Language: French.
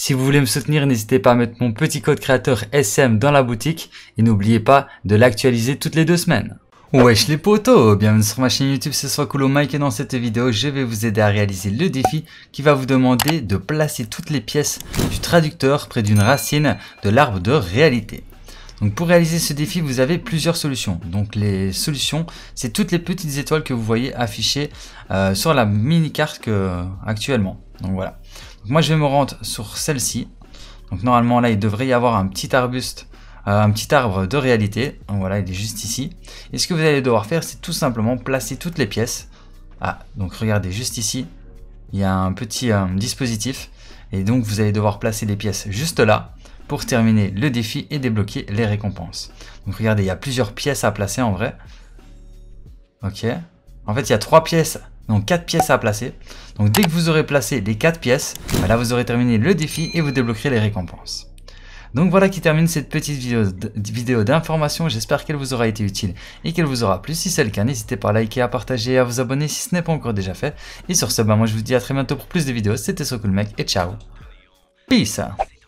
Si vous voulez me soutenir, n'hésitez pas à mettre mon petit code créateur SM dans la boutique et n'oubliez pas de l'actualiser toutes les deux semaines. Wesh les potos Bienvenue sur ma chaîne YouTube, c'est Coolo Mike et dans cette vidéo, je vais vous aider à réaliser le défi qui va vous demander de placer toutes les pièces du traducteur près d'une racine de l'arbre de réalité. Donc pour réaliser ce défi, vous avez plusieurs solutions. Donc les solutions, c'est toutes les petites étoiles que vous voyez affichées euh, sur la mini-carte actuellement. Donc voilà moi, je vais me rendre sur celle-ci. Donc normalement, là, il devrait y avoir un petit arbuste, euh, un petit arbre de réalité. Donc voilà, il est juste ici. Et ce que vous allez devoir faire, c'est tout simplement placer toutes les pièces. Ah, donc regardez, juste ici, il y a un petit euh, dispositif. Et donc, vous allez devoir placer les pièces juste là pour terminer le défi et débloquer les récompenses. Donc regardez, il y a plusieurs pièces à placer en vrai. Ok. En fait, il y a trois pièces donc 4 pièces à placer. Donc dès que vous aurez placé les 4 pièces, là vous aurez terminé le défi et vous débloquerez les récompenses. Donc voilà qui termine cette petite vidéo d'information, j'espère qu'elle vous aura été utile et qu'elle vous aura plu. Si c'est le cas, n'hésitez pas à liker, à partager et à vous abonner si ce n'est pas encore déjà fait. Et sur ce, bah moi je vous dis à très bientôt pour plus de vidéos, c'était Socoolmec et ciao Peace